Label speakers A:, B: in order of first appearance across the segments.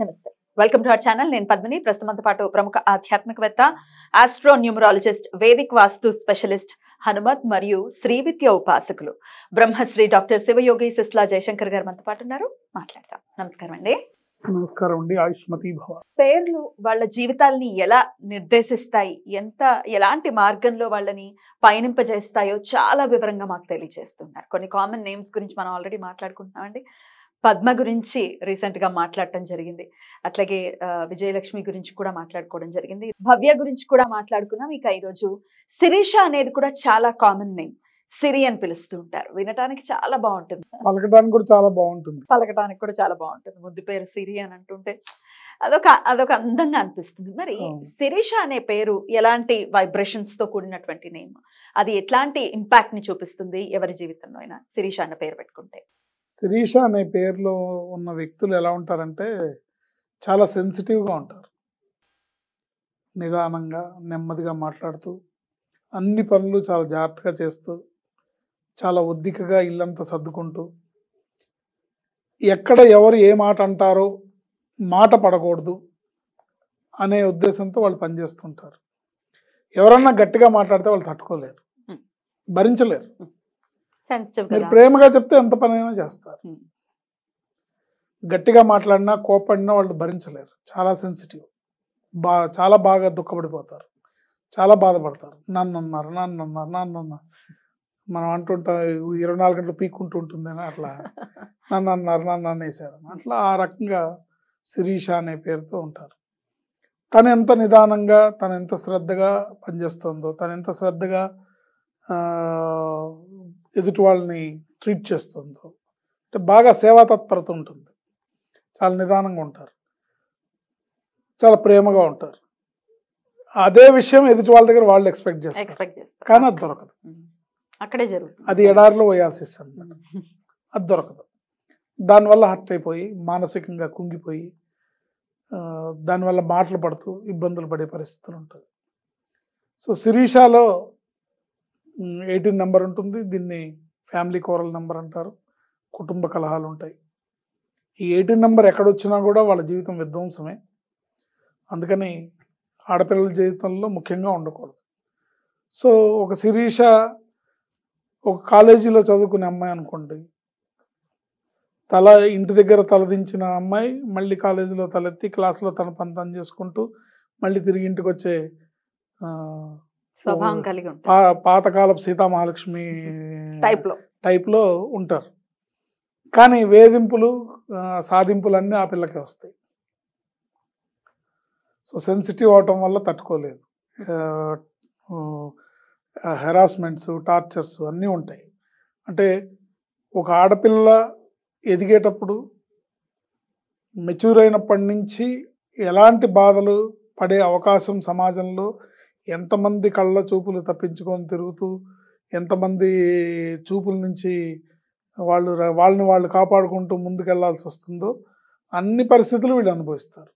A: నమస్తే welcome to our channel నేను పద్మిని ప్రస్తుతం పాటు ప్రముఖ ఆధ్యాత్మికవేత్త astro numerologist Vedic vastu specialist Hanumat మరియు శ్రీవిద్య ఉపాసకులు బ్రహ్మశ్రీ డాక్టర్ శివయోగి సిస్లా జయశంకర్ గారు మనతో పాటు ఉన్నారు మాట్లాడతాం నమస్కారం అండి
B: నమస్కారం అండి ఆయుష్మతి భవ
A: పేర్లు వాళ్ళ జీవితాల్ని ఎలా నిర్దేశిస్తాయి ఎంత ఎలాంటి మార్గంలో వాళ్ళని పయనింపజేస్తాయో చాలా వివరంగా మాకు తెలియజేస్తున్నారు కొన్ని కామన్ నేమ్స్ గురించి మనం ఆల్రెడీ మాట్లాడుకుంటున్నామండి పద్మ గురించి రీసెంట్గా మాట్లాడటం జరిగింది అట్లాగే విజయలక్ష్మి గురించి కూడా మాట్లాడుకోవడం జరిగింది భవ్య గురించి కూడా మాట్లాడుకున్నాం ఇక ఈరోజు శిరీష అనేది కూడా చాలా కామన్ నేమ్ సిరి అని పిలుస్తూ ఉంటారు వినటానికి చాలా బాగుంటుంది
B: పలకటానికి కూడా చాలా బాగుంటుంది
A: పలకటానికి కూడా చాలా బాగుంటుంది ముద్దు పేరు సిరి అని అంటుంటే అదొక అదొక అందంగా అనిపిస్తుంది మరి శిరీష అనే పేరు ఎలాంటి వైబ్రేషన్స్ తో కూడినటువంటి నేమ్ అది ఎట్లాంటి ఇంపాక్ట్ ని చూపిస్తుంది ఎవరి జీవితంలో అయినా శిరీష అన్న పేరు పెట్టుకుంటే
B: శిరీష అనే పేరులో ఉన్న వ్యక్తులు ఎలా ఉంటారంటే చాలా సెన్సిటివ్గా ఉంటారు నిదానంగా నెమ్మదిగా మాట్లాడుతూ అన్ని పనులు చాలా జాగ్రత్తగా చేస్తూ చాలా ఒద్దికగా ఇల్లంతా సర్దుకుంటూ ఎక్కడ ఎవరు ఏ మాట అంటారో మాట పడకూడదు అనే ఉద్దేశంతో వాళ్ళు పనిచేస్తుంటారు ఎవరన్నా గట్టిగా మాట్లాడితే వాళ్ళు తట్టుకోలేరు భరించలేరు మీరు ప్రేమగా చెప్తే ఎంత పనైనా చేస్తారు గట్టిగా మాట్లాడినా కోపడినా వాళ్ళు భరించలేరు చాలా సెన్సిటివ్ బా చాలా బాగా దుఃఖపడిపోతారు చాలా బాధపడతారు నన్ను అన్నారు నన్ను అన్నారు నన్ను అన్నారు మనం అంటుంటా ఇరవై నాలుగు గంటలు పీక్కుంటూ ఉంటుంది అని అట్లా నన్ను అన్నారు నన్ను అనేసారు అట్లా ఆ రకంగా శిరీష అనే పేరుతో ఉంటారు తను ఎంత నిదానంగా తను ఎంత శ్రద్ధగా పనిచేస్తుందో తను ఎంత శ్రద్ధగా ఎదుటి వాళ్ళని ట్రీట్ చేస్తుందో అంటే బాగా సేవా తత్పరత ఉంటుంది చాలా నిదానంగా ఉంటారు చాలా ప్రేమగా ఉంటారు అదే విషయం ఎదుటి వాళ్ళ దగ్గర వాళ్ళు ఎక్స్పెక్ట్ చేస్తారు కానీ అది దొరకదు
A: అక్కడే జరుగుతుంది
B: అది ఎడారిలో వయాసిస్ అనమాట అది దొరకదు దానివల్ల హర్ట్ అయిపోయి మానసికంగా కుంగిపోయి దానివల్ల మాటలు పడుతూ ఇబ్బందులు పడే పరిస్థితులు ఉంటుంది సో శిరీషాలో ఎయిటీన్ నెంబర్ ఉంటుంది దీన్ని ఫ్యామిలీ కోరల్ నెంబర్ అంటారు కుటుంబ కలహాలు ఉంటాయి ఈ ఎయిటీన్ నెంబర్ ఎక్కడొచ్చినా కూడా వాళ్ళ జీవితం విధ్వంసమే అందుకని ఆడపిల్లల జీవితంలో ముఖ్యంగా ఉండకూడదు సో ఒక శిరీష ఒక కాలేజీలో చదువుకునే అమ్మాయి అనుకోండి తల ఇంటి దగ్గర తలదించిన అమ్మాయి మళ్ళీ కాలేజీలో తలెత్తి క్లాస్లో తన పంతం చేసుకుంటూ మళ్ళీ తిరిగి ఇంటికి వచ్చే స్వభావం కలిగి ఉంటారు పాతకాలపు లో టైప్లో టైప్లో ఉంటారు కానీ వేధింపులు సాధింపులు అన్ని ఆ పిల్లకి వస్తాయి సో సెన్సిటివ్ అవటం వల్ల తట్టుకోలేదు హెరాస్మెంట్స్ టార్చర్స్ అన్నీ ఉంటాయి అంటే ఒక ఆడపిల్ల ఎదిగేటప్పుడు మెచ్యూర్ అయినప్పటి నుంచి ఎలాంటి బాధలు పడే అవకాశం సమాజంలో ఎంతమంది కళ్ళ చూపులు తప్పించుకొని తిరుగుతూ ఎంతమంది చూపుల నుంచి వాళ్ళు వాళ్ళని వాళ్ళు కాపాడుకుంటూ ముందుకెళ్లాల్సి వస్తుందో అన్ని పరిస్థితులు వీళ్ళు అనుభవిస్తారు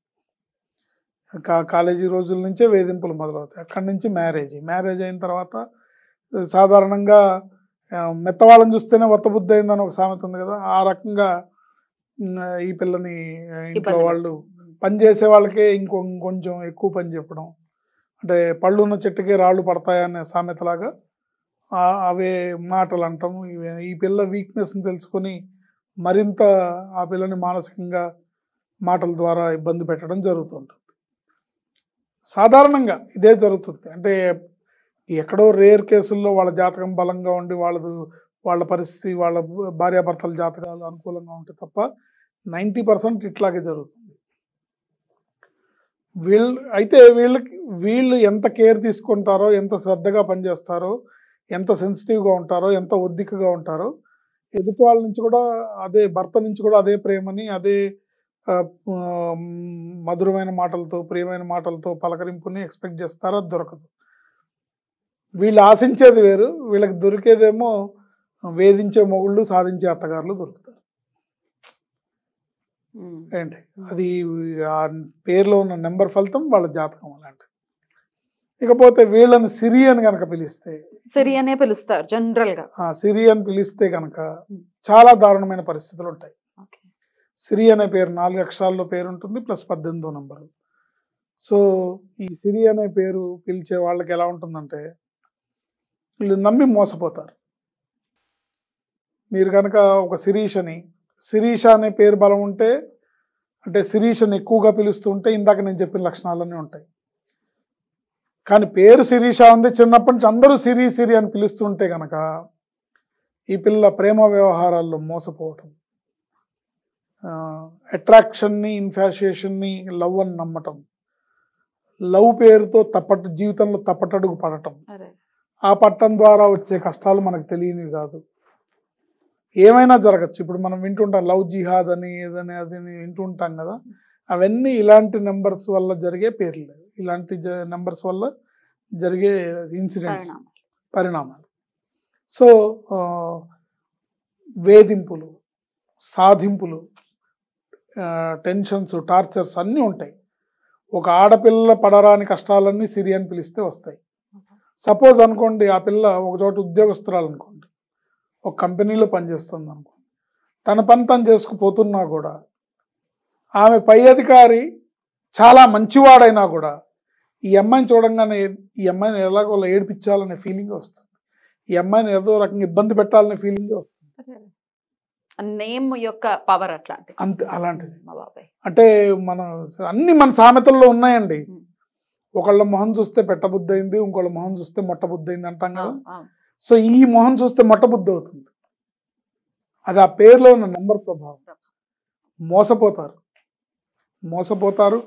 B: కా కాలేజీ రోజుల నుంచే వేధింపులు మొదలవుతాయి అక్కడి నుంచి మ్యారేజ్ మ్యారేజ్ అయిన తర్వాత సాధారణంగా మెత్తవాళ్ళని చూస్తేనే బుద్ధి అయిందని ఒక సామెత ఉంది కదా ఆ రకంగా ఈ పిల్లని ఇంట్లో వాళ్ళు పని చేసే వాళ్ళకే ఇంకొంచెం ఎక్కువ పని చెప్పడం అంటే పళ్ళు ఉన్న చెట్టుకే రాళ్ళు పడతాయనే సామెతలాగా అవే మాటలు అంటాం ఇవే ఈ పిల్ల వీక్నెస్ని తెలుసుకొని మరింత ఆ పిల్లని మానసికంగా మాటల ద్వారా ఇబ్బంది పెట్టడం జరుగుతుంటుంది సాధారణంగా ఇదే జరుగుతుంది అంటే ఎక్కడో రేర్ కేసుల్లో వాళ్ళ జాతకం బలంగా ఉండి వాళ్ళది వాళ్ళ పరిస్థితి వాళ్ళ భార్యాభర్తల జాతకాలు అనుకూలంగా ఉంటే తప్ప నైంటీ పర్సెంట్ ఇట్లాగే జరుగుతుంది వీళ్ళు అయితే వీళ్ళకి వీళ్ళు ఎంత కేర్ తీసుకుంటారో ఎంత శ్రద్ధగా పనిచేస్తారో ఎంత సెన్సిటివ్గా ఉంటారో ఎంత ఒద్దికగా ఉంటారో ఎదుటి వాళ్ళ నుంచి కూడా అదే భర్త నుంచి కూడా అదే ప్రేమని అదే మధురమైన మాటలతో ప్రియమైన మాటలతో పలకరింపుని ఎక్స్పెక్ట్ చేస్తారో దొరకదు వీళ్ళు ఆశించేది వేరు వీళ్ళకి దొరికేదేమో వేధించే మొగుళ్ళు సాధించే అత్తగారులు దొరుకుతారు ఏంటి అది ఆ పేరులో ఉన్న నెంబర్ ఫలితం వాళ్ళ జాతకం అలాంటి ఇకపోతే వీళ్ళని సిరి అని కనుక పిలిస్తే సిరి అనే పిలుస్తారు జనరల్ గా అని పిలిస్తే కనుక చాలా దారుణమైన పరిస్థితులు ఉంటాయి సిరి అనే పేరు నాలుగు అక్షరాల్లో పేరు ఉంటుంది ప్లస్ పద్దెనిమిదో నెంబర్ సో ఈ సిరి అనే పేరు పిలిచే వాళ్ళకి ఎలా ఉంటుందంటే వీళ్ళు నమ్మి మోసపోతారు మీరు కనుక ఒక శిరీష్ అని శిరీష అనే పేరు బలం ఉంటే అంటే శిరీషని ఎక్కువగా పిలుస్తుంటే ఇందాక నేను చెప్పిన లక్షణాలన్నీ ఉంటాయి కానీ పేరు శిరీష ఉంది చిన్నప్పటి నుంచి అందరూ సిరి సిరి అని పిలుస్తుంటే కనుక ఈ పిల్ల ప్రేమ వ్యవహారాల్లో మోసపోవటం అట్రాక్షన్ని ఇన్ఫాషియేషన్ని లవ్ అని నమ్మటం లవ్ పేరుతో తప్పట జీవితంలో తప్పటడుగు పడటం ఆ పట్టం ద్వారా వచ్చే కష్టాలు మనకు తెలియనివి కాదు ఏమైనా జరగచ్చు ఇప్పుడు మనం వింటుంటాం లవ్ జిహాద్ అని ఏదని అది వింటుంటాం కదా అవన్నీ ఇలాంటి నెంబర్స్ వల్ల జరిగే పేర్లు ఇలాంటి నెంబర్స్ వల్ల జరిగే ఇన్సిడెంట్స్ పరిణామాలు సో వేధింపులు సాధింపులు టెన్షన్స్ టార్చర్స్ అన్నీ ఉంటాయి ఒక ఆడపిల్ల పడరాని కష్టాలన్నీ అని పిలిస్తే వస్తాయి సపోజ్ అనుకోండి ఆ పిల్ల ఒక చోట ఉద్యోగస్తురాలు అనుకోండి ఒక కంపెనీలో పనిచేస్తుంది అనుకో తన పని తను చేసుకుపోతున్నా కూడా ఆమె పై అధికారి చాలా మంచివాడైనా కూడా ఈ అమ్మాయిని చూడంగానే ఈ అమ్మాయిని ఎలాగో ఏడిపించాలనే ఫీలింగ్ వస్తుంది ఈ అమ్మాయిని ఏదో రకంగా ఇబ్బంది పెట్టాలనే ఫీలింగ్ వస్తుంది
A: నేమ్ యొక్క పవర్
B: అంతే అలాంటిది అంటే మన అన్ని మన సామెతల్లో ఉన్నాయండి ఒకళ్ళ మొహం చూస్తే పెట్టబుద్ధి అయింది ఇంకోళ్ళ మొహం చూస్తే మొట్టబుద్ధి అయింది అంటాం కదా సో ఈ మొహం చూస్తే మొట్టబుద్ధి అవుతుంది అది ఆ పేరులో ఉన్న నెంబర్ ప్రభావం మోసపోతారు మోసపోతారు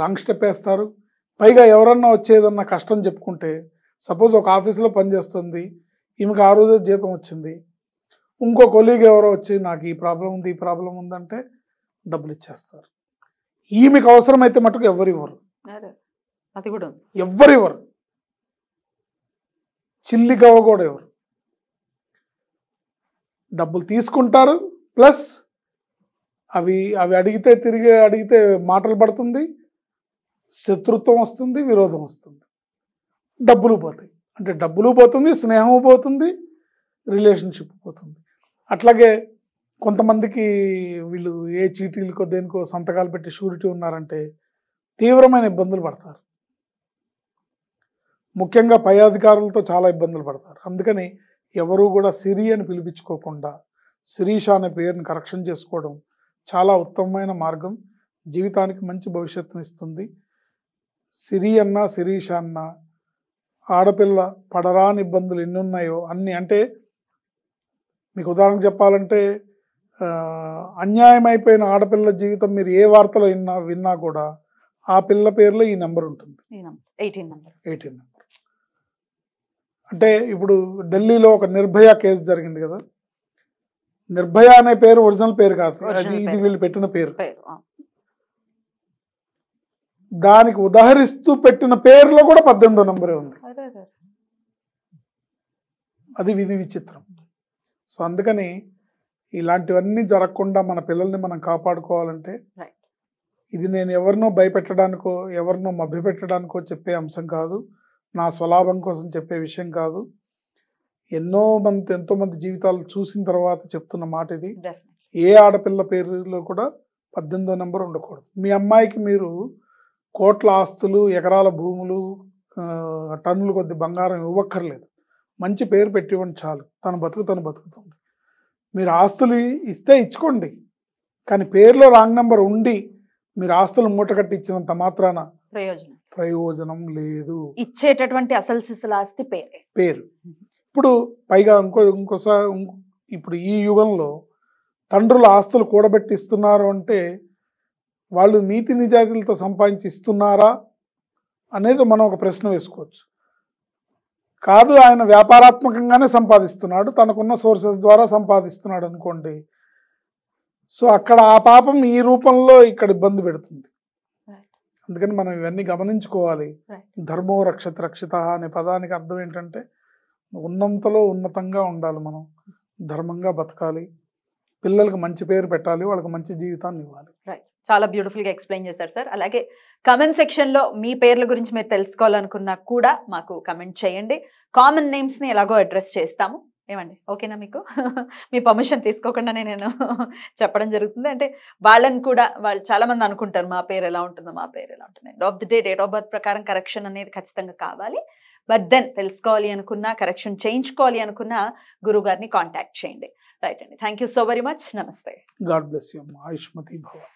B: రాంగ్ స్టెప్ వేస్తారు పైగా ఎవరన్నా వచ్చేదన్నా కష్టం చెప్పుకుంటే సపోజ్ ఒక ఆఫీస్లో పనిచేస్తుంది ఈమెకి ఆ రోజే జీతం వచ్చింది ఇంకో కొలీగ్ ఎవరో వచ్చి నాకు ఈ ప్రాబ్లం ఉంది ఈ ప్రాబ్లం ఉందంటే డబ్బులు ఇచ్చేస్తారు ఈమెకు అవసరమైతే మటుకు ఎవరు ఇవ్వరు చిల్లి కూడా ఎవరు డబ్బులు తీసుకుంటారు ప్లస్ అవి అవి అడిగితే తిరిగి అడిగితే మాటలు పడుతుంది శత్రుత్వం వస్తుంది విరోధం వస్తుంది డబ్బులు పోతాయి అంటే డబ్బులు పోతుంది స్నేహము పోతుంది రిలేషన్షిప్ పోతుంది అట్లాగే కొంతమందికి వీళ్ళు ఏ చీటీలకో దేనికో సంతకాలు పెట్టి షూరిటీ ఉన్నారంటే తీవ్రమైన ఇబ్బందులు పడతారు ముఖ్యంగా పై అధికారులతో చాలా ఇబ్బందులు పడతారు అందుకని ఎవరూ కూడా సిరి అని పిలిపించుకోకుండా శిరీష అనే పేరుని కరెక్షన్ చేసుకోవడం చాలా ఉత్తమమైన మార్గం జీవితానికి మంచి ఇస్తుంది సిరి అన్న శిరీష అన్న ఆడపిల్ల పడరాని ఇబ్బందులు ఎన్ని ఉన్నాయో అన్ని అంటే మీకు ఉదాహరణకు చెప్పాలంటే అన్యాయం అయిపోయిన ఆడపిల్ల జీవితం మీరు ఏ వార్తలో విన్నా విన్నా కూడా ఆ పిల్ల పేర్లో ఈ నెంబర్ ఉంటుంది ఎయిటీన్ నెంబర్ ఎయిటీన్ నెంబర్ అంటే ఇప్పుడు ఢిల్లీలో ఒక నిర్భయ కేసు జరిగింది కదా నిర్భయ అనే పేరు ఒరిజినల్ పేరు కాదు ఇది వీళ్ళు పెట్టిన పేరు దానికి ఉదాహరిస్తూ పెట్టిన పేరులో కూడా పద్దెనిమిదో నంబరే ఉంది అది విధి విచిత్రం సో అందుకని ఇలాంటివన్నీ జరగకుండా మన పిల్లల్ని మనం కాపాడుకోవాలంటే ఇది నేను ఎవరినో భయపెట్టడానికో ఎవరినో మభ్యపెట్టడానికో చెప్పే అంశం కాదు నా స్వలాభం కోసం చెప్పే విషయం కాదు ఎన్నో మంది ఎంతో మంది జీవితాలు చూసిన తర్వాత చెప్తున్న మాట ఇది ఏ ఆడపిల్ల పేరులో కూడా పద్దెనిమిదో నెంబర్ ఉండకూడదు మీ అమ్మాయికి మీరు కోట్ల ఆస్తులు ఎకరాల భూములు టన్నులు కొద్ది బంగారం ఇవ్వక్కర్లేదు మంచి పేరు పెట్టివ్వండి చాలు తన బతుకు తను బతుకుతుంది మీరు ఆస్తులు ఇస్తే ఇచ్చుకోండి కానీ పేర్లో రాంగ్ నెంబర్ ఉండి మీరు ఆస్తులు మూటగట్టి ఇచ్చినంత మాత్రాన ప్రయోజనం ప్రయోజనం లేదు
A: ఇచ్చేటటువంటి అసలు శిశుల ఆస్తి
B: పేరే పేరు ఇప్పుడు పైగా ఇంకో ఇంకోసారి ఇప్పుడు ఈ యుగంలో తండ్రుల ఆస్తులు కూడబెట్టి ఇస్తున్నారు అంటే వాళ్ళు నీతి నిజాయితీలతో సంపాదించి ఇస్తున్నారా అనేది మనం ఒక ప్రశ్న వేసుకోవచ్చు కాదు ఆయన వ్యాపారాత్మకంగానే సంపాదిస్తున్నాడు తనకున్న సోర్సెస్ ద్వారా సంపాదిస్తున్నాడు అనుకోండి సో అక్కడ ఆ పాపం ఈ రూపంలో ఇక్కడ ఇబ్బంది పెడుతుంది అందుకని మనం ఇవన్నీ గమనించుకోవాలి ధర్మో రక్షత రక్షిత అనే పదానికి అర్థం ఏంటంటే ఉన్నంతలో ఉన్నతంగా ఉండాలి మనం ధర్మంగా బతకాలి పిల్లలకు మంచి పేరు పెట్టాలి వాళ్ళకి మంచి జీవితాన్ని ఇవ్వాలి
A: చాలా బ్యూటిఫుల్గా ఎక్స్ప్లెయిన్ చేశారు సార్ అలాగే కమెంట్ సెక్షన్లో మీ పేర్ల గురించి మీరు తెలుసుకోవాలనుకున్నా కూడా మాకు కమెంట్ చేయండి కామన్ నేమ్స్ని ఎలాగో అడ్రస్ చేస్తాము ఏమండి ఓకేనా మీకు మీ పర్మిషన్ తీసుకోకుండానే నేను చెప్పడం జరుగుతుంది అంటే వాళ్ళని కూడా వాళ్ళు చాలామంది అనుకుంటారు మా పేరు ఎలా ఉంటుందో మా పేరు ఎలా ఉంటుంది of the day date of birth ప్రకారం కరెక్షన్ అనేది ఖచ్చితంగా కావాలి బట్ దెన్ తెలుసుకోవాలి అనుకున్నా కరెక్షన్ చేయించుకోవాలి అనుకున్నా గురువు గారిని కాంటాక్ట్ చేయండి రైట్ అండి థ్యాంక్ సో వెరీ మచ్ నమస్తే
B: గాడ్ బ్లెస్ యూ ఆయుష్మతి భవన్